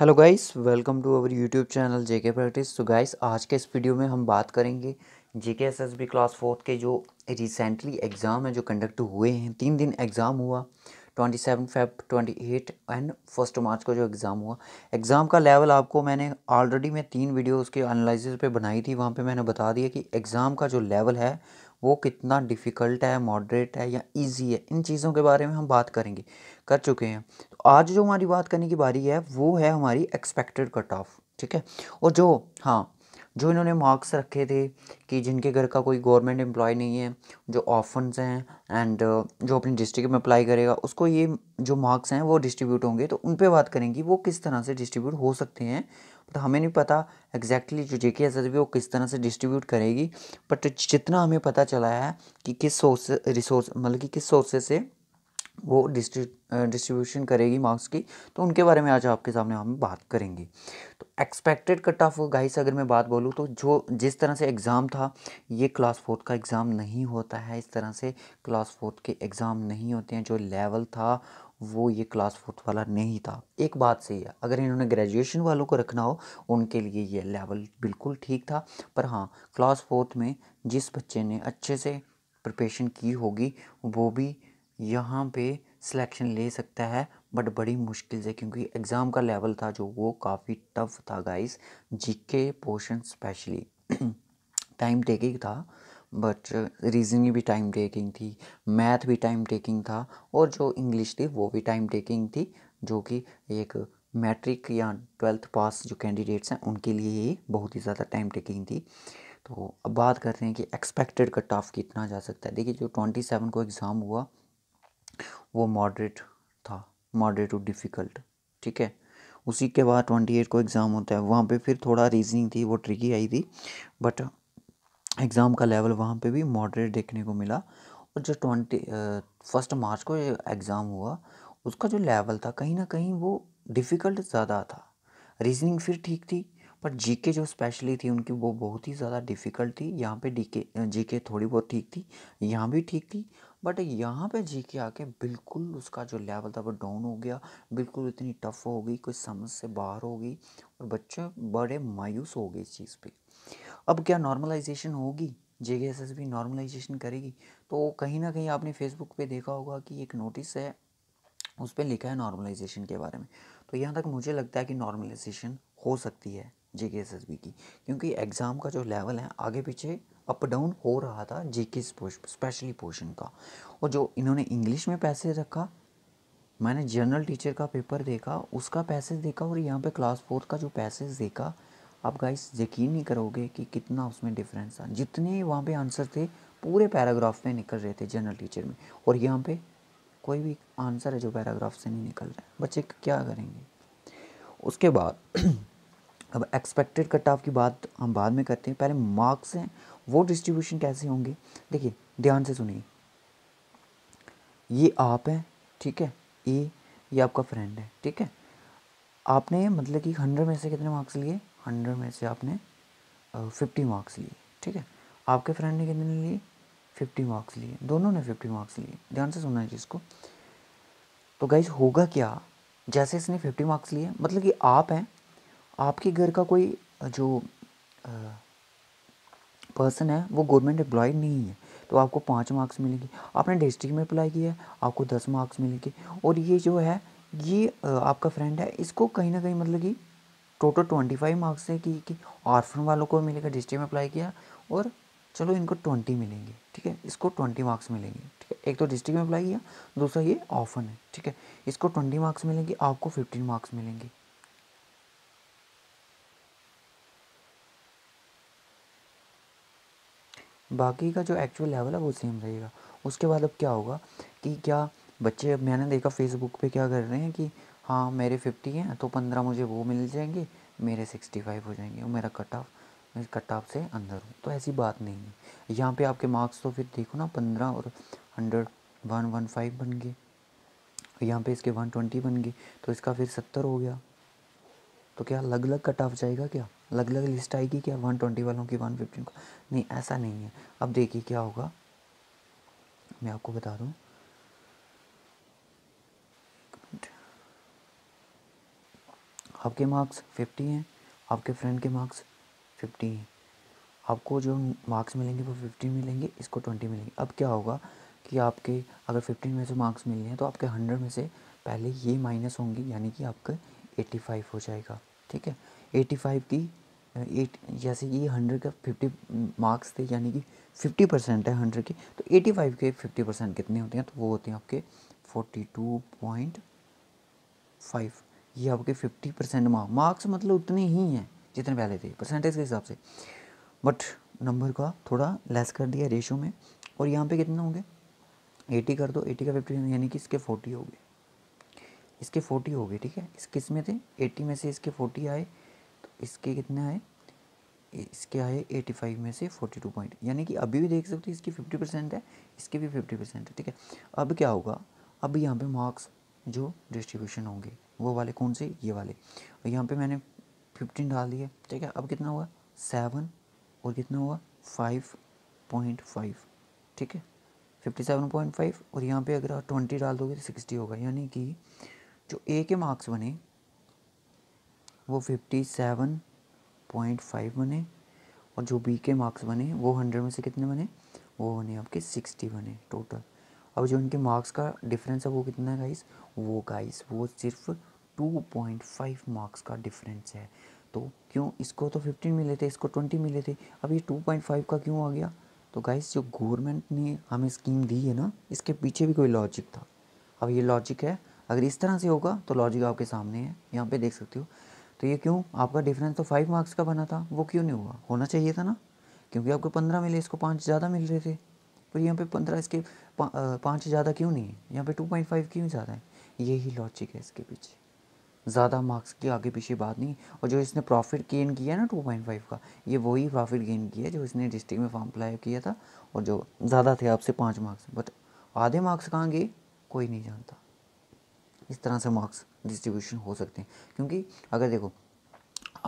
hello guys welcome to our YouTube channel JK practice तो guys आज के इस वीडियो में हम बात करेंगे जेके एसएसबी क्लास फोर्थ के जो रिसेंटली एग्ज़ाम है जो कंडक्ट हुए हैं तीन दिन एग्ज़ाम हुआ twenty seven Feb twenty eight and first March को जो एग्ज़ाम हुआ एग्ज़ाम का लेवल आपको मैंने ऑलरेडी मैं तीन वीडियो उसके एनालिसिस पर बनाई थी वहाँ पर मैंने बता दिया कि एग्ज़ाम का जो लेवल है वो कितना डिफ़िकल्ट है मॉडरेट है या इजी है इन चीज़ों के बारे में हम बात करेंगे कर चुके हैं आज जो हमारी बात करने की बारी है वो है हमारी एक्सपेक्टेड कट ऑफ ठीक है और जो हाँ जो इन्होंने मार्क्स रखे थे कि जिनके घर का कोई गवर्नमेंट एम्प्लॉय नहीं है जो ऑफन्स हैं एंड uh, जो अपनी डिस्ट्रिक्ट में अप्लाई करेगा उसको ये जो मार्क्स हैं वो डिस्ट्रीब्यूट होंगे तो उन पर बात करेंगी वो किस तरह से डिस्ट्रीब्यूट हो सकते हैं बट तो हमें नहीं पता एग्जैक्टली exactly जो जे के एस वो किस तरह से डिस्ट्रीब्यूट करेगी बट जितना हमें पता चला है कि किस सोर्स रिसोर्स मतलब कि किस सोर्सेज से वो डिस्ट्रीब्यूशन करेगी मार्क्स की तो उनके बारे में आज आपके सामने हम बात करेंगे तो एक्सपेक्टेड कट ऑफ गाइस अगर मैं बात बोलूँ तो जो जिस तरह से एग्ज़ाम था ये क्लास फोर्थ का एग्ज़ाम नहीं होता है इस तरह से क्लास फोर्थ के एग्ज़ाम नहीं होते हैं जो लेवल था वो ये क्लास फोर्थ वाला नहीं था एक बात सही है अगर इन्होंने ग्रेजुएशन वालों को रखना हो उनके लिए ये लेवल बिल्कुल ठीक था पर हाँ क्लास फोर्थ में जिस बच्चे ने अच्छे से प्रिपेशन की होगी वो भी यहाँ पे सिलेक्शन ले सकता है बट बड़ी मुश्किल से क्योंकि एग्ज़ाम का लेवल था जो वो काफ़ी टफ था guys GK portion specially time taking था बट रीजनिंग भी टाइम टेकिंग थी मैथ भी टाइम टेकिंग था और जो इंग्लिश थी वो भी टाइम टेकिंग थी जो कि एक मैट्रिक या ट्वेल्थ पास जो कैंडिडेट्स हैं उनके लिए ही बहुत ही ज़्यादा टाइम टेकिंग थी तो अब बात कर रहे हैं कि एक्सपेक्टेड कट ऑफ कितना जा सकता है देखिए जो ट्वेंटी सेवन को एग्ज़ाम हुआ वो मॉडरेट था मॉडरेट टू डिफ़िकल्ट ठीक है उसी के बाद ट्वेंटी एट को एग्ज़ाम होता है वहाँ पे फिर थोड़ा रीजनिंग थी वो ट्रिकी आई थी बट एग्ज़ाम का लेवल वहाँ पे भी मॉडरेट देखने को मिला और जो ट्वेंटी फर्स्ट मार्च को एग्ज़ाम हुआ उसका जो लेवल था कहीं ना कहीं वो डिफ़िकल्ट ज़्यादा था रीजनिंग फिर ठीक थी पर जीके जो स्पेशली थी उनकी वो बहुत ही ज़्यादा डिफ़िकल्ट थी यहाँ पे डीके जीके थोड़ी बहुत ठीक थी यहाँ भी ठीक थी बट यहाँ पे जी के आके बिल्कुल उसका जो लेवल था वो डाउन हो गया बिल्कुल इतनी टफ हो गई कोई समझ से बाहर हो गई और बच्चे बड़े मायूस हो गए इस चीज़ पे अब क्या नॉर्मलाइजेशन होगी जे एस एस भी नॉर्मलाइजेशन करेगी तो कहीं ना कहीं आपने फेसबुक पे देखा होगा कि एक नोटिस है उस पर लिखा है नॉर्मलाइजेशन के बारे में तो यहाँ तक मुझे लगता है कि नॉर्मलाइजेशन हो सकती है जीके एस की क्योंकि एग्ज़ाम का जो लेवल है आगे पीछे अप डाउन हो रहा था जी के स्पेशली पोर्शन का और जो इन्होंने इंग्लिश में पैसे रखा मैंने जनरल टीचर का पेपर देखा उसका पैसेज देखा और यहाँ पे क्लास फोर्थ का जो पैसेज देखा आप गाइस यकीन नहीं करोगे कि कितना उसमें डिफरेंस था जितने वहाँ पे आंसर थे पूरे पैराग्राफ में निकल रहे थे जनरल टीचर में और यहाँ पे कोई भी आंसर है जो पैराग्राफ से नहीं निकल रहा है बच्चे क्या करेंगे उसके बाद अब एक्सपेक्टेड कट ऑफ की बात हम बाद में करते हैं पहले मार्क्स हैं वो डिस्ट्रीब्यूशन कैसे होंगे देखिए ध्यान से सुनिए ये आप हैं ठीक है ए ये आपका फ्रेंड है ठीक है आपने मतलब कि हंड्रेड में से कितने मार्क्स लिए हंड्रेड में से आपने फिफ्टी मार्क्स लिए ठीक है आपके फ्रेंड ने कितने लिए फिफ्टी मार्क्स लिए दोनों ने फिफ्टी मार्क्स लिए ध्यान से सुनना है चीज़ को तो गाइज होगा क्या जैसे इसने फिफ्टी मार्क्स लिए मतलब कि आप हैं आपके घर का कोई जो पर्सन है वो गवर्नमेंट एम्प्लॉय नहीं है तो आपको पाँच मार्क्स मिलेंगे आपने डिस्ट्रिक्ट में अप्लाई किया है आपको दस मार्क्स मिलेंगे और ये जो है ये आपका फ्रेंड है इसको कहीं ना कहीं मतलब कि टोटल ट्वेंटी फाइव मार्क्स है कि, कि आर्फन वालों को मिलेगा डिस्ट्रिक्ट में अप्लाई किया और चलो इनको ट्वेंटी मिलेंगे ठीक है इसको ट्वेंटी मार्क्स मिलेंगे ठीक है एक तो डिस्ट्रिक्ट में अप्लाई किया दूसरा ये ऑफन है ठीक है इसको ट्वेंटी मार्क्स मिलेंगे आपको फिफ्टीन मार्क्स मिलेंगे बाकी का जो एक्चुअल लेवल है वो सेम रहेगा उसके बाद अब क्या होगा कि क्या बच्चे अब मैंने देखा फेसबुक पे क्या कर रहे हैं कि हाँ मेरे फिफ्टी हैं तो पंद्रह मुझे वो मिल जाएंगे मेरे सिक्सटी फाइव हो जाएंगे वो मेरा कट ऑफ मैं कट ऑफ से अंदर हूँ तो ऐसी बात नहीं है यहाँ पे आपके मार्क्स तो फिर देखो ना पंद्रह और हंड्रेड वन वन फाइव बन गए यहाँ पे इसके वन ट्वेंटी बन गए तो इसका फिर सत्तर हो गया तो क्या अलग अलग कट ऑफ जाएगा क्या अलग अलग लिस्ट आएगी क्या वन ट्वेंटी वालों की वन फिफ्टीन को नहीं ऐसा नहीं है अब देखिए क्या होगा मैं आपको बता दूँ आपके मार्क्स फिफ्टी हैं आपके फ्रेंड के मार्क्स फिफ्टी हैं आपको जो मार्क्स मिलेंगे वो फिफ्टी मिलेंगे इसको ट्वेंटी मिलेंगे अब क्या होगा कि आपके अगर फिफ्टीन में से मार्क्स मिल रहे हैं तो आपके हंड्रेड में से पहले ये माइनस होंगे यानी कि आपका एट्टी फाइव हो जाएगा ठीक है एटी फाइव की एट uh, जैसे कि हंड्रेड का फिफ्टी मार्क्स थे यानी कि फिफ्टी परसेंट है हंड्रेड के तो एटी फाइव के फिफ्टी परसेंट कितने होते हैं तो वो होते हैं आपके फोर्टी टू पॉइंट फाइव ये आपके फिफ्टी परसेंट मार्क मार्क्स मतलब उतने ही हैं जितने पहले थे परसेंटेज के हिसाब से बट नंबर का थोड़ा लेस कर दिया रेशो में और यहाँ पे कितने होंगे एटी कर दो एटी का फिफ्टी यानी कि इसके फोर्टी हो गए इसके फोर्टी हो गए ठीक है इस किस में थे एटी में से इसके फोर्टी आए इसके कितना है इसके आए एटी फाइव में से फोर्टी टू पॉइंट यानी कि अभी भी देख सकते हो इसकी फिफ्टी परसेंट है इसके भी फिफ्टी परसेंट है ठीक है अब क्या होगा अब यहाँ पे मार्क्स जो डिस्ट्रीब्यूशन होंगे वो वाले कौन से ये वाले यहाँ पे मैंने फिफ्टीन डाल दिए ठीक है अब कितना हुआ सेवन और कितना हुआ फाइव पॉइंट फाइव ठीक है फिफ्टी सेवन पॉइंट फाइव और यहाँ पे अगर आप ट्वेंटी डाल दोगे तो सिक्सटी होगा यानी कि जो ए के मार्क्स बने वो फिफ्टी सेवन पॉइंट फाइव बने और जो बी के मार्क्स बने वो हंड्रेड में से कितने बने वो बने आपके सिक्सटी बने टोटल अब जो उनके मार्क्स का डिफरेंस है वो कितना है गाइस वो गाइस वो सिर्फ टू पॉइंट फाइव मार्क्स का डिफरेंस है तो क्यों इसको तो फिफ्टीन मिले थे इसको ट्वेंटी मिले थे अब ये टू पॉइंट फाइव का क्यों आ गया तो गाइस जो गवर्नमेंट ने हमें स्कीम दी है ना इसके पीछे भी कोई लॉजिक था अब ये लॉजिक है अगर इस तरह से होगा तो लॉजिक आपके सामने है यहाँ पे देख सकते हो तो ये क्यों आपका डिफरेंस तो फाइव मार्क्स का बना था वो क्यों नहीं हुआ होना चाहिए था ना क्योंकि आपको पंद्रह मिले इसको पाँच ज़्यादा मिल रहे थे पर यहाँ पे पंद्रह इसके पाँच ज़्यादा क्यों नहीं है यहाँ पे टू पॉइंट फाइव क्यों ज़्यादा है यही लॉजिक है इसके पीछे ज़्यादा मार्क्स की आगे पीछे बात नहीं और जो इसने प्रॉफिट गेन किया है ना टू पॉइंट फाइव का ये वही प्रॉफिट गेन किया जो इसने डिस्ट्रिक्ट में फॉर्म अप्लाई किया था और जो ज़्यादा थे आपसे पाँच मार्क्स बट आधे मार्क्स कहाँ गए कोई नहीं जानता इस तरह से मार्क्स डिस्ट्रीब्यूशन हो सकते हैं क्योंकि अगर देखो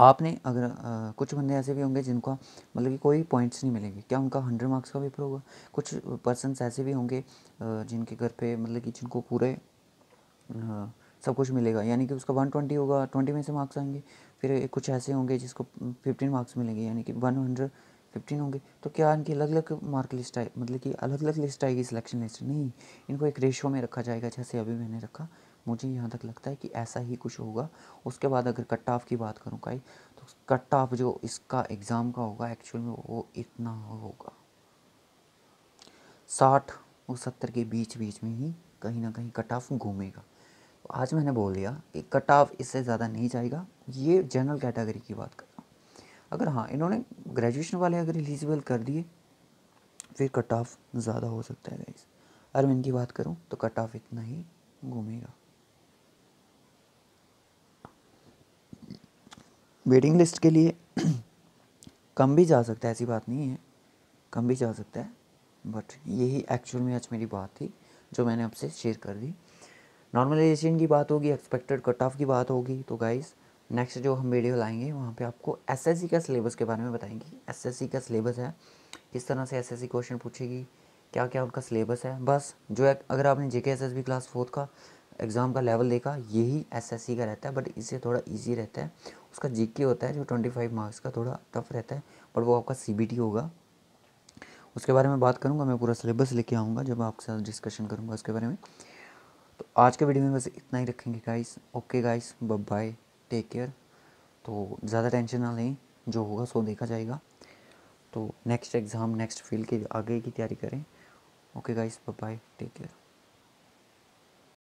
आपने अगर आ, कुछ बंदे ऐसे भी होंगे जिनका मतलब कि कोई पॉइंट्स नहीं मिलेंगे क्या उनका हंड्रेड मार्क्स का पेपर होगा कुछ पर्सन ऐसे भी होंगे जिनके घर पे मतलब कि जिनको पूरे आ, सब कुछ मिलेगा यानी कि उसका वन ट्वेंटी होगा ट्वेंटी में से मार्क्स आएंगे फिर कुछ ऐसे होंगे जिसको फिफ्टीन मार्क्स मिलेंगे यानी कि वन हंड्रेड फिफ्टीन होंगे तो क्या इनकी अलग अलग मार्क लिस्ट आए मतलब कि अलग अलग लिस्ट आएगी सिलेक्शन लिस्ट नहीं इनको एक रेशो में रखा जाएगा जैसे अभी मैंने रखा मुझे यहाँ तक लगता है कि ऐसा ही कुछ होगा उसके बाद अगर कट ऑफ की बात करूँ काई तो कट ऑफ जो इसका एग्ज़ाम का होगा एक्चुअल में वो इतना होगा साठ और सत्तर के बीच बीच में ही कहीं ना कहीं कट ऑफ घूमेगा तो आज मैंने बोल दिया कि कट ऑफ इससे ज़्यादा नहीं जाएगा ये जनरल कैटेगरी की बात कर रहा हूँ अगर हाँ इन्होंने ग्रेजुएशन वाले अगर एलिजिबल कर दिए फिर कट ऑफ ज़्यादा हो सकता है गाइस अगर इनकी बात करूँ तो कट ऑफ इतना ही घूमेगा वेटिंग लिस्ट के लिए कम भी जा सकता है ऐसी बात नहीं है कम भी जा सकता है बट यही एक्चुअल में आज मेरी बात थी जो मैंने आपसे शेयर कर दी नॉर्मलाइजेशन की बात होगी एक्सपेक्टेड कट ऑफ की बात होगी तो गाइज़ नेक्स्ट जो हम वीडियो लाएंगे वहाँ पे आपको एसएससी का सिलेबस के बारे में बताएंगे एसएससी का सिलेबस है किस तरह से एसएससी क्वेश्चन पूछेगी क्या क्या उनका सिलेबस है बस जो है अगर आपने जेके एसएसबी क्लास फोर्थ का एग्ज़ाम का लेवल देखा यही एसएससी का रहता है बट इससे थोड़ा इजी रहता है उसका जीके होता है जो ट्वेंटी फाइव मार्क्स का थोड़ा टफ रहता है बट वो आपका टी होगा उसके बारे में बात करूँगा मैं पूरा सिलेबस लेके आऊँगा जब आपके साथ डिस्कशन करूँगा उसके बारे में तो आज के वीडियो में बस इतना ही रखेंगे guys okay guys bye take care तो ज़्यादा टेंशन ना लें जो होगा सो देखा जाएगा तो नेक्स्ट एग्ज़ाम नेक्स्ट फील्ड के आगे की तैयारी करें okay guys bye take care